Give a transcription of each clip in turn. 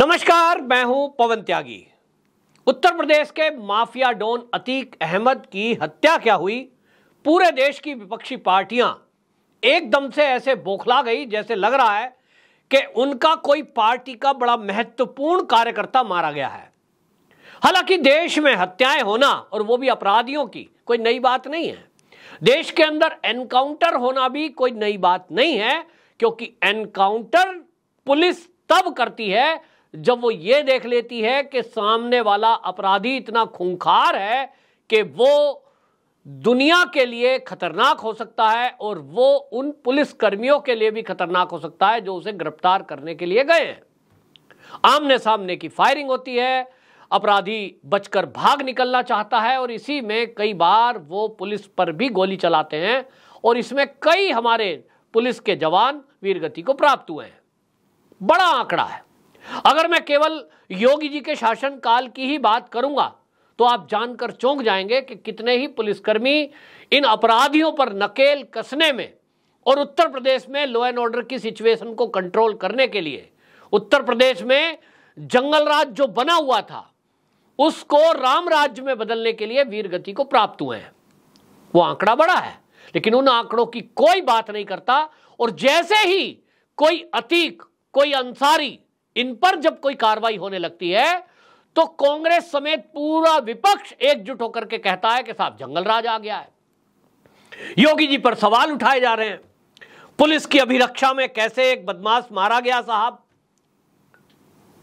नमस्कार मैं हूं पवन त्यागी उत्तर प्रदेश के माफिया डॉन अतीक अहमद की हत्या क्या हुई पूरे देश की विपक्षी पार्टियां एकदम से ऐसे बौखला गई जैसे लग रहा है कि उनका कोई पार्टी का बड़ा महत्वपूर्ण कार्यकर्ता मारा गया है हालांकि देश में हत्याएं होना और वो भी अपराधियों की कोई नई बात नहीं है देश के अंदर एनकाउंटर होना भी कोई नई बात नहीं है क्योंकि एनकाउंटर पुलिस तब करती है जब वो ये देख लेती है कि सामने वाला अपराधी इतना खूंखार है कि वो दुनिया के लिए खतरनाक हो सकता है और वो उन पुलिस कर्मियों के लिए भी खतरनाक हो सकता है जो उसे गिरफ्तार करने के लिए गए हैं आमने सामने की फायरिंग होती है अपराधी बचकर भाग निकलना चाहता है और इसी में कई बार वो पुलिस पर भी गोली चलाते हैं और इसमें कई हमारे पुलिस के जवान वीरगति को प्राप्त हुए हैं बड़ा आंकड़ा है अगर मैं केवल योगी जी के शासन काल की ही बात करूंगा तो आप जानकर चौंक जाएंगे कि कितने ही पुलिसकर्मी इन अपराधियों पर नकेल कसने में और उत्तर प्रदेश में लॉ एंड ऑर्डर की सिचुएशन को कंट्रोल करने के लिए उत्तर प्रदेश में जंगल राज जो बना हुआ था उसको राम राज्य में बदलने के लिए वीर गति को प्राप्त हुए हैं वो आंकड़ा बड़ा है लेकिन उन आंकड़ों की कोई बात नहीं करता और जैसे ही कोई अतीक कोई अंसारी इन पर जब कोई कार्रवाई होने लगती है तो कांग्रेस समेत पूरा विपक्ष एकजुट होकर के कहता है कि साहब जंगल राज आ गया है योगी जी पर सवाल उठाए जा रहे हैं पुलिस की अभिरक्षा में कैसे एक बदमाश मारा गया साहब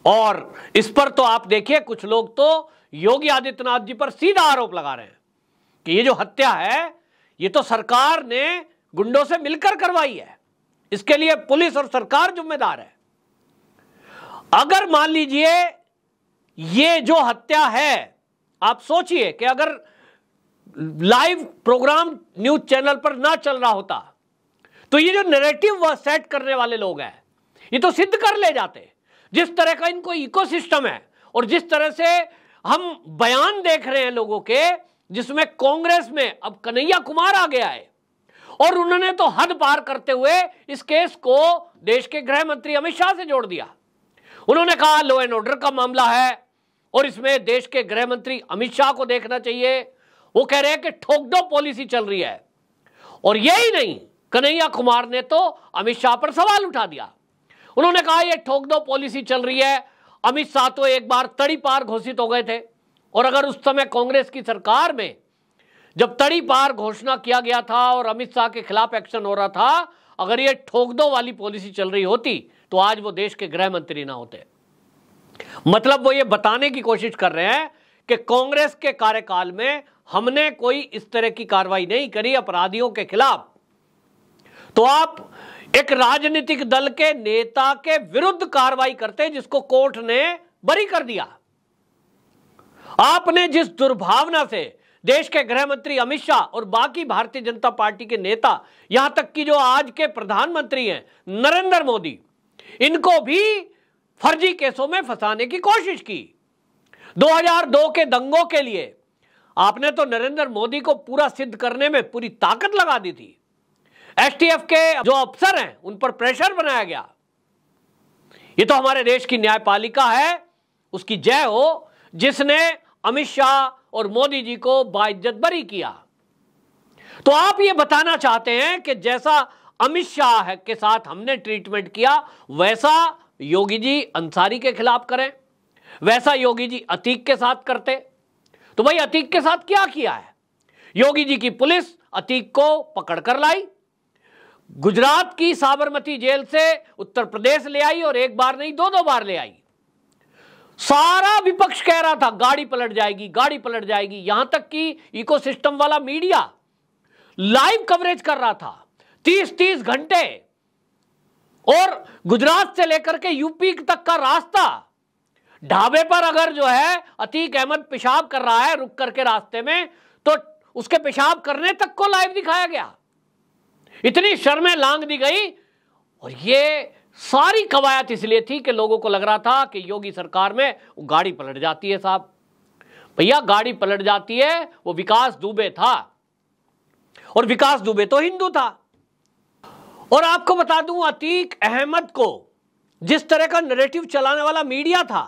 और इस पर तो आप देखिए कुछ लोग तो योगी आदित्यनाथ जी पर सीधा आरोप लगा रहे हैं कि ये जो हत्या है ये तो सरकार ने गुंडों से मिलकर करवाई है इसके लिए पुलिस और सरकार जिम्मेदार है अगर मान लीजिए ये जो हत्या है आप सोचिए कि अगर लाइव प्रोग्राम न्यूज चैनल पर ना चल रहा होता तो ये जो नैरेटिव सेट करने वाले लोग हैं ये तो सिद्ध कर ले जाते जिस तरह का इनको इकोसिस्टम है और जिस तरह से हम बयान देख रहे हैं लोगों के जिसमें कांग्रेस में अब कन्हैया कुमार आ गया है और उन्होंने तो हद पार करते हुए इस केस को देश के गृह मंत्री अमित शाह से जोड़ दिया उन्होंने कहा लॉ एंड ऑर्डर का मामला है और इसमें देश के गृह मंत्री अमित शाह को देखना चाहिए वो कह रहे हैं कि ठोकदो पॉलिसी चल रही है और यही नहीं कन्हैया कुमार ने तो अमित शाह पर सवाल उठा दिया उन्होंने कहा यह ठोकडो पॉलिसी चल रही है अमित शाह तो एक बार तड़ी पार घोषित हो गए थे और अगर उस समय कांग्रेस की सरकार में जब तड़ी पार घोषणा किया गया था और अमित शाह के खिलाफ एक्शन हो रहा था अगर ये ठोक दो वाली पॉलिसी चल रही होती तो आज वो देश के गृह मंत्री ना होते मतलब वो ये बताने की कोशिश कर रहे हैं कि कांग्रेस के कार्यकाल में हमने कोई इस तरह की कार्रवाई नहीं करी अपराधियों के खिलाफ तो आप एक राजनीतिक दल के नेता के विरुद्ध कार्रवाई करते जिसको कोर्ट ने बरी कर दिया आपने जिस दुर्भावना से देश के गृह मंत्री अमित शाह और बाकी भारतीय जनता पार्टी के नेता यहां तक कि जो आज के प्रधानमंत्री हैं नरेंद्र मोदी इनको भी फर्जी केसों में फंसाने की कोशिश की 2002 के दंगों के लिए आपने तो नरेंद्र मोदी को पूरा सिद्ध करने में पूरी ताकत लगा दी थी एसटीएफ के जो अफसर हैं उन पर प्रेशर बनाया गया ये तो हमारे देश की न्यायपालिका है उसकी जय हो जिसने अमित शाह और मोदी जी को बाइज्जत बरी किया तो आप ये बताना चाहते हैं कि जैसा अमित शाह के साथ हमने ट्रीटमेंट किया वैसा योगी जी अंसारी के खिलाफ करें वैसा योगी जी अतीक के साथ करते तो भाई अतीक के साथ क्या किया है योगी जी की पुलिस अतीक को पकड़कर लाई गुजरात की साबरमती जेल से उत्तर प्रदेश ले आई और एक बार नहीं दो दो बार ले आई सारा विपक्ष कह रहा था गाड़ी पलट जाएगी गाड़ी पलट जाएगी यहां तक कि इकोसिस्टम वाला मीडिया लाइव कवरेज कर रहा था तीस तीस घंटे और गुजरात से लेकर के यूपी तक का रास्ता ढाबे पर अगर जो है अतीक अहमद पेशाब कर रहा है रुक करके रास्ते में तो उसके पेशाब करने तक को लाइव दिखाया गया इतनी शर्में लांग दी गई और ये सारी कवायद इसलिए थी कि लोगों को लग रहा था कि योगी सरकार में वो गाड़ी पलट जाती है साहब भैया गाड़ी पलट जाती है वो विकास दुबे था और विकास दुबे तो हिंदू था और आपको बता दूं अतीक अहमद को जिस तरह का नरेटिव चलाने वाला मीडिया था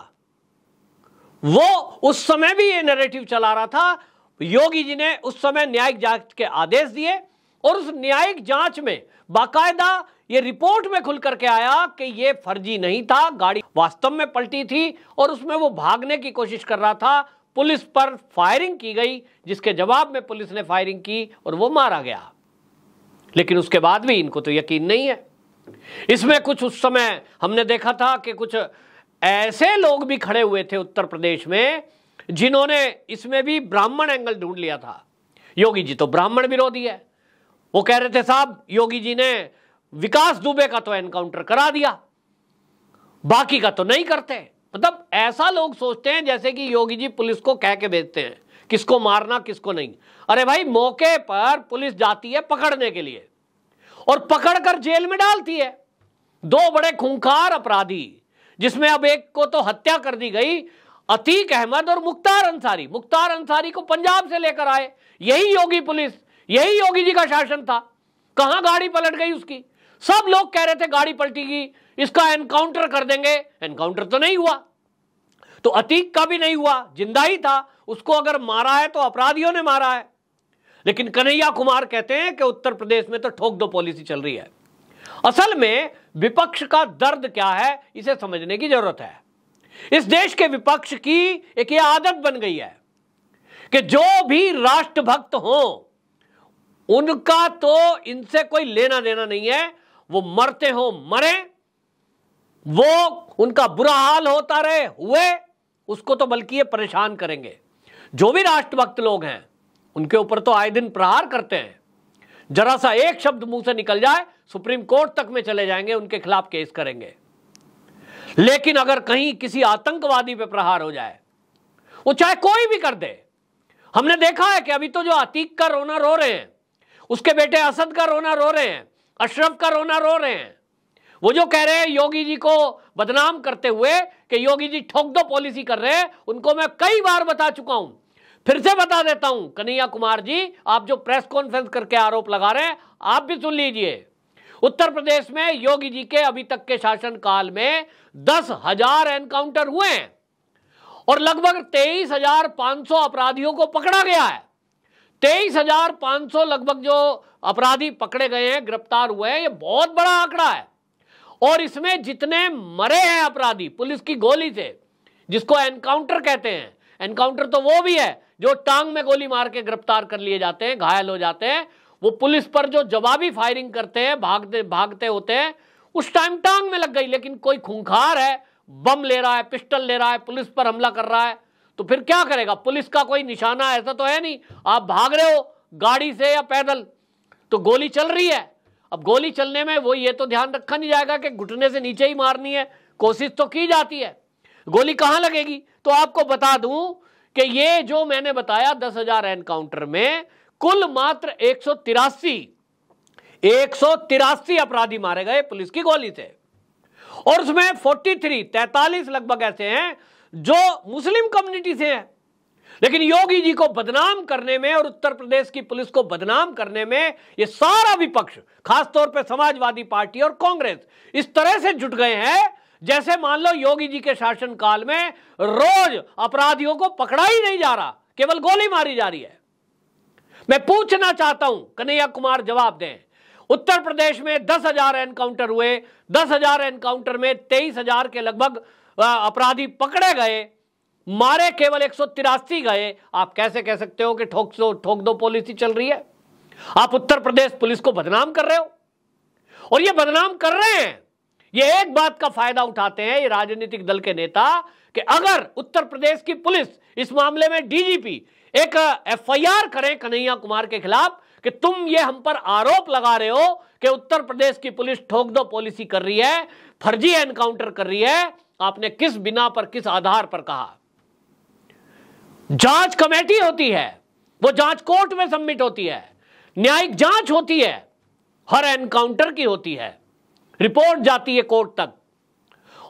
वो उस समय भी ये नरेटिव चला रहा था योगी जी ने उस समय न्यायिक जांच के आदेश दिए और उस न्यायिक जांच में बाकायदा ये रिपोर्ट में खुल करके आया कि ये फर्जी नहीं था गाड़ी वास्तव में पलटी थी और उसमें वो भागने की कोशिश कर रहा था पुलिस पर फायरिंग की गई जिसके जवाब में पुलिस ने फायरिंग की और वो मारा गया लेकिन उसके बाद भी इनको तो यकीन नहीं है इसमें कुछ उस समय हमने देखा था कि कुछ ऐसे लोग भी खड़े हुए थे उत्तर प्रदेश में जिन्होंने इसमें भी ब्राह्मण एंगल ढूंढ लिया था योगी जी तो ब्राह्मण विरोधी है वो कह रहे थे साहब योगी जी ने विकास दुबे का तो एनकाउंटर करा दिया बाकी का तो नहीं करते मतलब ऐसा लोग सोचते हैं जैसे कि योगी जी पुलिस को कह के भेजते हैं किसको मारना किसको नहीं अरे भाई मौके पर पुलिस जाती है पकड़ने के लिए और पकड़कर जेल में डालती है दो बड़े खूंखार अपराधी जिसमें अब एक को तो हत्या कर दी गई अतीक अहमद और मुख्तार अंसारी मुख्तार अंसारी को पंजाब से लेकर आए यही योगी पुलिस यही योगी जी का शासन था कहां गाड़ी पलट गई उसकी सब लोग कह रहे थे गाड़ी पलटेगी इसका एनकाउंटर कर देंगे एनकाउंटर तो नहीं हुआ तो अतीक का भी नहीं हुआ जिंदा ही था उसको अगर मारा है तो अपराधियों ने मारा है लेकिन कन्हैया कुमार कहते हैं कि उत्तर प्रदेश में तो ठोक दो पॉलिसी चल रही है असल में विपक्ष का दर्द क्या है इसे समझने की जरूरत है इस देश के विपक्ष की एक ये आदत बन गई है कि जो भी राष्ट्रभक्त हो उनका तो इनसे कोई लेना देना नहीं है वो मरते हो मरे वो उनका बुरा हाल होता रहे हुए उसको तो बल्कि ये परेशान करेंगे जो भी राष्ट्रभक्त लोग हैं उनके ऊपर तो आए दिन प्रहार करते हैं जरा सा एक शब्द मुंह से निकल जाए सुप्रीम कोर्ट तक में चले जाएंगे उनके खिलाफ केस करेंगे लेकिन अगर कहीं किसी आतंकवादी पे प्रहार हो जाए वो चाहे कोई भी कर दे हमने देखा है कि अभी तो जो अतीक का रोना रो रहे हैं उसके बेटे असद का रोना रो रहे हैं अशरफ का रोना रो रहे हैं वो जो कह रहे हैं योगी जी को बदनाम करते हुए कि योगी जी ठोक दो पॉलिसी कर रहे हैं उनको मैं कई बार बता चुका हूं फिर से बता देता हूं कन्हैया कुमार जी आप जो प्रेस कॉन्फ्रेंस करके आरोप लगा रहे हैं आप भी सुन लीजिए उत्तर प्रदेश में योगी जी के अभी तक के शासन काल में दस हजार एनकाउंटर हुए हैं और लगभग तेईस हजार पांच सौ अपराधियों को पकड़ा गया है तेईस हजार पांच सौ लगभग जो अपराधी पकड़े गए हैं गिरफ्तार हुए हैं ये बहुत बड़ा आंकड़ा है और इसमें जितने मरे हैं अपराधी पुलिस की गोली से जिसको एनकाउंटर कहते हैं एनकाउंटर तो वो भी है जो टांग में गोली मार के गिरफ्तार कर लिए जाते हैं घायल हो जाते हैं वो पुलिस पर जो जवाबी फायरिंग करते हैं भागते भागते होते हैं उस टाइम टांग में लग गई लेकिन कोई खूंखार है बम ले रहा है पिस्टल ले रहा है पुलिस पर हमला कर रहा है तो फिर क्या करेगा पुलिस का कोई निशाना ऐसा तो है नहीं आप भाग रहे हो गाड़ी से या पैदल तो गोली चल रही है अब गोली चलने में वो ये तो ध्यान रखा नहीं जाएगा कि घुटने से नीचे ही मारनी है कोशिश तो की जाती है गोली कहां लगेगी तो आपको बता दूं कि ये जो मैंने बताया दस हजार एनकाउंटर में कुल मात्र एक सौ तिरासी एक सौ तिरासी अपराधी मारे गए पुलिस की गोली से और उसमें फोर्टी थ्री तैतालीस लगभग ऐसे हैं जो मुस्लिम कम्युनिटी से हैं लेकिन योगी जी को बदनाम करने में और उत्तर प्रदेश की पुलिस को बदनाम करने में ये सारा विपक्ष खासतौर पर समाजवादी पार्टी और कांग्रेस इस तरह से जुट गए हैं जैसे मान लो योगी जी के शासनकाल में रोज अपराधियों को पकड़ा ही नहीं जा रहा केवल गोली मारी जा रही है मैं पूछना चाहता हूं कन्हैया कुमार जवाब दें उत्तर प्रदेश में दस हजार एनकाउंटर हुए दस हजार एनकाउंटर में तेईस हजार के लगभग अपराधी पकड़े गए मारे केवल एक गए आप कैसे कह सकते हो कि ठोक दो ठोक दो पॉलिसी चल रही है आप उत्तर प्रदेश पुलिस को बदनाम कर रहे हो और ये बदनाम कर रहे हैं ये एक बात का फायदा उठाते हैं ये राजनीतिक दल के नेता कि अगर उत्तर प्रदेश की पुलिस इस मामले में डीजीपी एक एफआईआर करें कन्हैया कुमार के खिलाफ कि तुम ये हम पर आरोप लगा रहे हो कि उत्तर प्रदेश की पुलिस ठोक दो पॉलिसी कर रही है फर्जी एनकाउंटर कर रही है आपने किस बिना पर किस आधार पर कहा जांच कमेटी होती है वो जांच कोर्ट में सबमिट होती है न्यायिक जांच होती है हर एनकाउंटर की होती है रिपोर्ट जाती है कोर्ट तक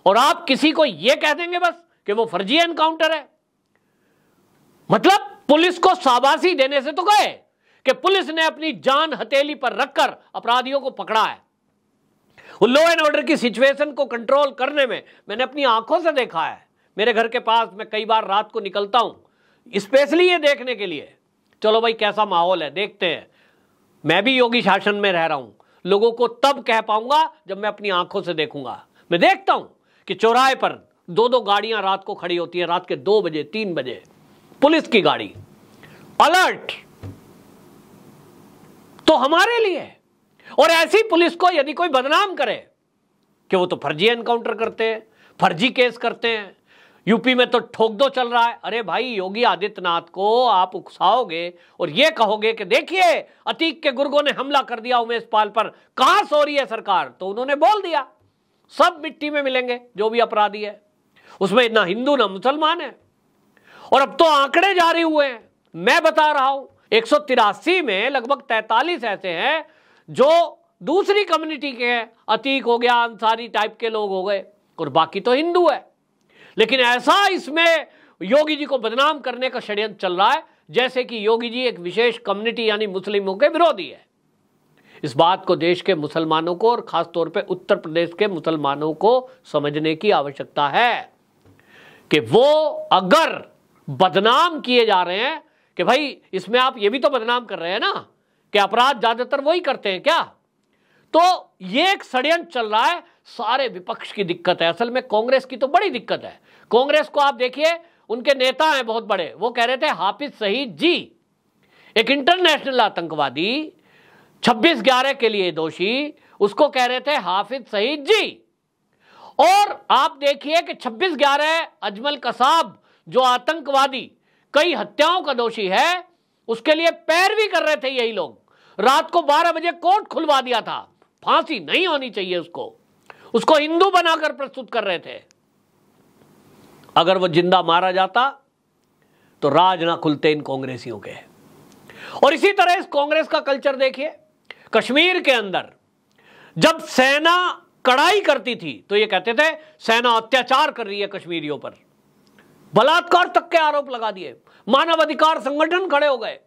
और आप किसी को यह कह देंगे बस कि वो फर्जी एनकाउंटर है मतलब पुलिस को शाबाशी देने से तो गए कि पुलिस ने अपनी जान हथेली पर रखकर अपराधियों को पकड़ा है लॉ एंड ऑर्डर की सिचुएशन को कंट्रोल करने में मैंने अपनी आंखों से देखा है मेरे घर के पास मैं कई बार रात को निकलता हूं स्पेशली ये देखने के लिए चलो भाई कैसा माहौल है देखते हैं मैं भी योगी शासन में रह रहा हूं लोगों को तब कह पाऊंगा जब मैं अपनी आंखों से देखूंगा मैं देखता हूं कि चौराहे पर दो दो गाड़ियां रात को खड़ी होती है रात के दो बजे तीन बजे पुलिस की गाड़ी अलर्ट तो हमारे लिए और ऐसी पुलिस को यदि कोई बदनाम करे कि वो तो फर्जी एनकाउंटर करते हैं फर्जी केस करते हैं यूपी में तो ठोक दो चल रहा है अरे भाई योगी आदित्यनाथ को आप उकसाओगे और ये कहोगे कि देखिए अतीक के गुर्गों ने हमला कर दिया उमेश पाल पर कहां सो रही है सरकार तो उन्होंने बोल दिया सब मिट्टी में मिलेंगे जो भी अपराधी है उसमें ना हिंदू ना मुसलमान है और अब तो आंकड़े जारी हुए हैं मैं बता रहा हूं एक में लगभग तैतालीस ऐसे हैं जो दूसरी कम्युनिटी के हैं अतीक हो गया अंसारी टाइप के लोग हो गए और बाकी तो हिंदू है लेकिन ऐसा इसमें योगी जी को बदनाम करने का षड्यंत्र चल रहा है जैसे कि योगी जी एक विशेष कम्युनिटी यानी मुस्लिमों के विरोधी है इस बात को देश के मुसलमानों को और खास तौर पे उत्तर प्रदेश के मुसलमानों को समझने की आवश्यकता है कि वो अगर बदनाम किए जा रहे हैं कि भाई इसमें आप ये भी तो बदनाम कर रहे हैं ना कि अपराध ज़्यादातर वही करते हैं क्या तो ये एक षड्यंत्र चल रहा है सारे विपक्ष की दिक्कत है असल में कांग्रेस की तो बड़ी दिक्कत है कांग्रेस को आप देखिए उनके नेता हैं बहुत बड़े वो कह रहे थे हाफिज सईद जी एक इंटरनेशनल आतंकवादी छब्बीस ग्यारह के लिए दोषी उसको कह रहे थे हाफिज सईद जी और आप देखिए कि छब्बीस ग्यारह अजमल कसाब जो आतंकवादी कई हत्याओं का दोषी है उसके लिए पैरवी कर रहे थे यही लोग रात को बारह बजे कोर्ट खुलवा दिया था फांसी नहीं होनी चाहिए उसको उसको हिंदू बनाकर प्रस्तुत कर रहे थे अगर वो जिंदा मारा जाता तो राज ना खुलते इन कांग्रेसियों के और इसी तरह इस कांग्रेस का कल्चर देखिए कश्मीर के अंदर जब सेना कड़ाई करती थी तो ये कहते थे सेना अत्याचार कर रही है कश्मीरियों पर बलात्कार तक के आरोप लगा दिए मानव अधिकार संगठन खड़े हो गए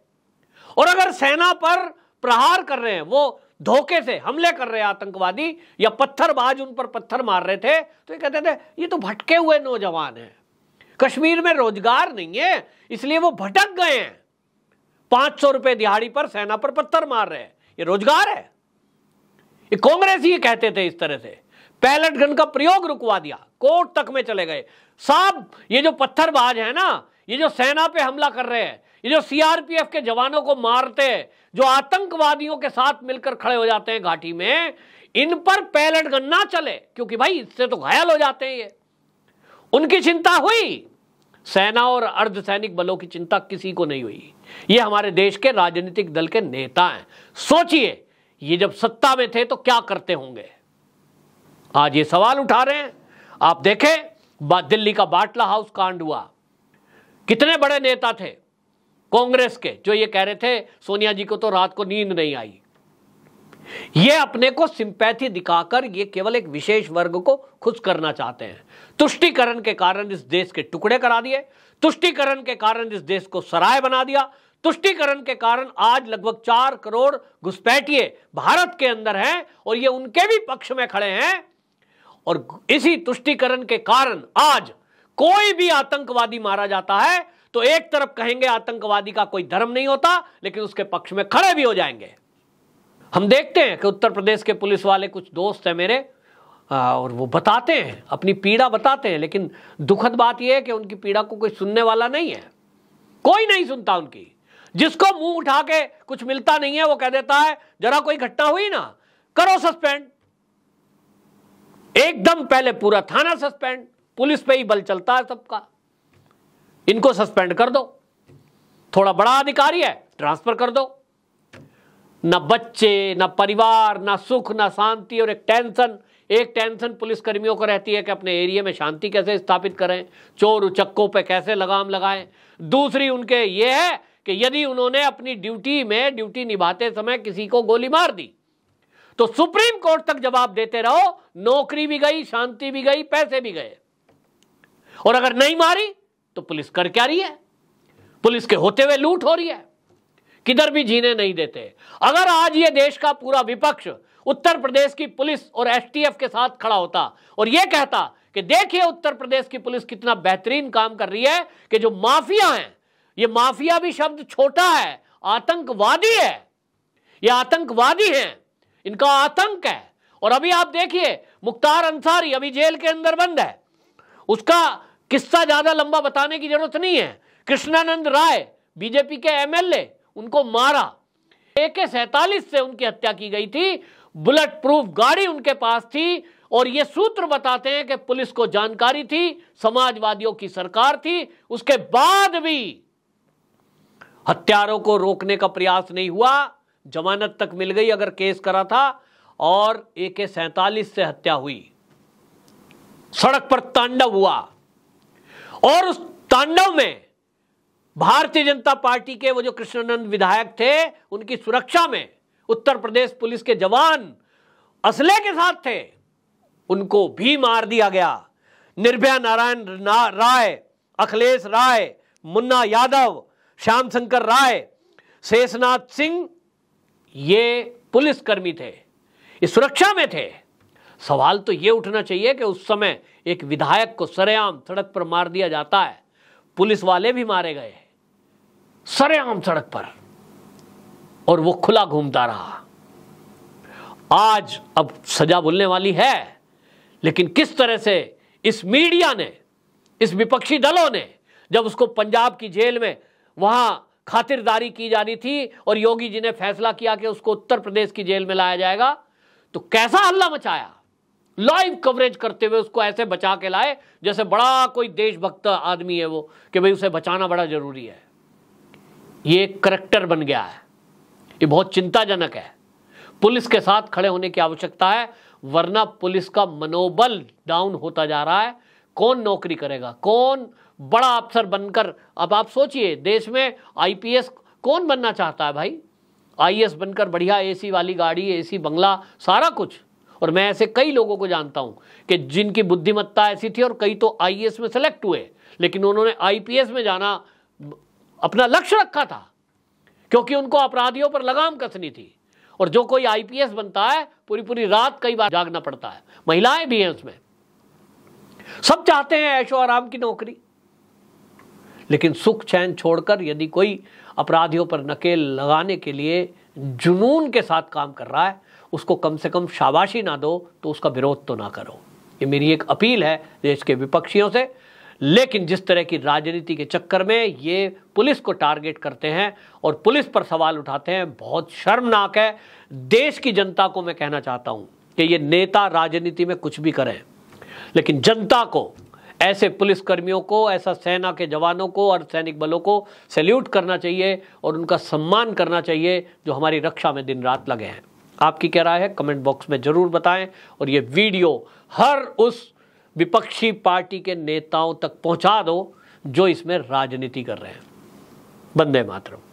और अगर सेना पर प्रहार कर रहे हैं वो धोखे से हमले कर रहे आतंकवादी या पत्थरबाज उन पर पत्थर मार रहे थे तो ये कहते थे ये तो भटके हुए नौजवान हैं कश्मीर में रोजगार नहीं है इसलिए वो भटक गए हैं पांच सौ रुपए दिहाड़ी पर सेना पर पत्थर मार रहे हैं ये रोजगार है ये कांग्रेस ही कहते थे इस तरह से पैलेट गन का प्रयोग रुकवा दिया कोर्ट तक में चले गए साहब ये जो पत्थरबाज है ना ये जो सेना पे हमला कर रहे हैं ये जो सीआरपीएफ के जवानों को मारते हैं जो आतंकवादियों के साथ मिलकर खड़े हो जाते हैं घाटी में इन पर पैलेट गन ना चले क्योंकि भाई इससे तो घायल हो जाते हैं ये उनकी चिंता हुई सेना और अर्धसैनिक बलों की चिंता किसी को नहीं हुई ये हमारे देश के राजनीतिक दल के नेता हैं सोचिए ये जब सत्ता में थे तो क्या करते होंगे आज ये सवाल उठा रहे हैं आप देखें दिल्ली का बाटला हाउस कांड हुआ कितने बड़े नेता थे कांग्रेस के जो ये कह रहे थे सोनिया जी को तो रात को नींद नहीं आई ये अपने को सिंपैथी दिखाकर ये केवल एक विशेष वर्ग को खुश करना चाहते हैं तुष्टिकरण के कारण इस देश के टुकड़े करा दिए तुष्टिकरण के कारण इस देश को सराय बना दिया तुष्टिकरण के कारण आज लगभग चार करोड़ घुसपैठिए भारत के अंदर हैं और ये उनके भी पक्ष में खड़े हैं और इसी तुष्टिकरण के कारण आज कोई भी आतंकवादी मारा जाता है तो एक तरफ कहेंगे आतंकवादी का कोई धर्म नहीं होता लेकिन उसके पक्ष में खड़े भी हो जाएंगे हम देखते हैं कि उत्तर प्रदेश के पुलिस वाले कुछ दोस्त हैं मेरे और वो बताते हैं अपनी पीड़ा बताते हैं लेकिन दुखद बात यह है कि उनकी पीड़ा को कोई सुनने वाला नहीं है कोई नहीं सुनता उनकी जिसको मुंह उठा के कुछ मिलता नहीं है वो कह देता है जरा कोई घटना हुई ना करो सस्पेंड एकदम पहले पूरा थाना सस्पेंड पुलिस पे ही बल चलता है सबका इनको सस्पेंड कर दो थोड़ा बड़ा अधिकारी है ट्रांसफर कर दो ना बच्चे ना परिवार ना सुख ना शांति और एक टेंशन एक टेंशन पुलिस कर्मियों को रहती है कि अपने एरिया में शांति कैसे स्थापित करें चोर उचक्कों पे कैसे लगाम लगाएं दूसरी उनके ये है कि यदि उन्होंने अपनी ड्यूटी में ड्यूटी निभाते समय किसी को गोली मार दी तो सुप्रीम कोर्ट तक जवाब देते रहो नौकरी भी गई शांति भी गई पैसे भी गए और अगर नहीं मारी तो पुलिस कर क्या रही है पुलिस के होते हुए लूट हो रही है किधर भी जीने नहीं देते अगर आज ये देश का पूरा विपक्ष उत्तर प्रदेश की पुलिस और एसटीएफ के साथ खड़ा होता और यह कहता कि देखिए उत्तर प्रदेश की पुलिस कितना बेहतरीन काम कर रही है कि जो माफिया है ये माफिया भी शब्द छोटा है आतंकवादी है ये आतंकवादी हैं इनका आतंक है और अभी आप देखिए मुख्तार अंसारी अभी जेल के अंदर बंद है उसका किस्सा ज़्यादा लंबा बताने की जरूरत नहीं है कृष्णानंद राय बीजेपी के एमएलए उनको मारा ए के सैतालीस से उनकी हत्या की गई थी बुलेट प्रूफ गाड़ी उनके पास थी और ये सूत्र बताते हैं कि पुलिस को जानकारी थी समाजवादियों की सरकार थी उसके बाद भी हत्यारों को रोकने का प्रयास नहीं हुआ जमानत तक मिल गई अगर केस करा था और ए के सैतालीस से हत्या हुई सड़क पर तांडव हुआ और उस तांडव में भारतीय जनता पार्टी के वो जो कृष्णानंद विधायक थे उनकी सुरक्षा में उत्तर प्रदेश पुलिस के जवान असले के साथ थे उनको भी मार दिया गया निर्भया नारायण राय अखिलेश राय मुन्ना यादव श्याम शंकर राय शेषनाथ सिंह ये पुलिसकर्मी थे ये सुरक्षा में थे सवाल तो ये उठना चाहिए कि उस समय एक विधायक को सरेआम सड़क पर मार दिया जाता है पुलिस वाले भी मारे गए सरेआम सड़क पर और वो खुला घूमता रहा आज अब सजा बोलने वाली है लेकिन किस तरह से इस मीडिया ने इस विपक्षी दलों ने जब उसको पंजाब की जेल में वहां खातिरदारी की जानी थी और योगी जी ने फैसला किया कि उसको उत्तर प्रदेश की जेल में लाया जाएगा तो कैसा हल्ला मचाया लाइव कवरेज करते हुए उसको ऐसे बचा के लाए जैसे बड़ा कोई देशभक्त आदमी है वो कि भाई उसे बचाना बड़ा जरूरी है ये एक करेक्टर बन गया है ये बहुत चिंताजनक है पुलिस के साथ खड़े होने की आवश्यकता है वरना पुलिस का मनोबल डाउन होता जा रहा है कौन नौकरी करेगा कौन बड़ा अफसर बनकर अब आप सोचिए देश में आईपीएस कौन बनना चाहता है भाई आईएएस e बनकर बढ़िया एसी वाली गाड़ी एसी बंगला सारा कुछ और मैं ऐसे कई लोगों को जानता हूं कि जिनकी बुद्धिमत्ता ऐसी थी और कई तो आई e में सेलेक्ट हुए लेकिन उन्होंने आई में जाना अपना लक्ष्य रखा था क्योंकि उनको अपराधियों पर लगाम कसनी थी और जो कोई आईपीएस बनता है पूरी पूरी रात कई बार जागना पड़ता है महिलाएं भी हैं उसमें सब चाहते हैं ऐशो आराम की नौकरी लेकिन सुख चैन छोड़कर यदि कोई अपराधियों पर नकेल लगाने के लिए जुनून के साथ काम कर रहा है उसको कम से कम शाबाशी ना दो तो उसका विरोध तो ना करो ये मेरी एक अपील है देश के विपक्षियों से लेकिन जिस तरह की राजनीति के चक्कर में ये पुलिस को टारगेट करते हैं और पुलिस पर सवाल उठाते हैं बहुत शर्मनाक है देश की जनता को मैं कहना चाहता हूं कि ये नेता राजनीति में कुछ भी करें लेकिन जनता को ऐसे पुलिसकर्मियों को ऐसा सेना के जवानों को और सैनिक बलों को सैल्यूट करना चाहिए और उनका सम्मान करना चाहिए जो हमारी रक्षा में दिन रात लगे हैं आपकी क्या राय है कमेंट बॉक्स में ज़रूर बताएं और ये वीडियो हर उस विपक्षी पार्टी के नेताओं तक पहुंचा दो जो इसमें राजनीति कर रहे हैं बंदे मातरम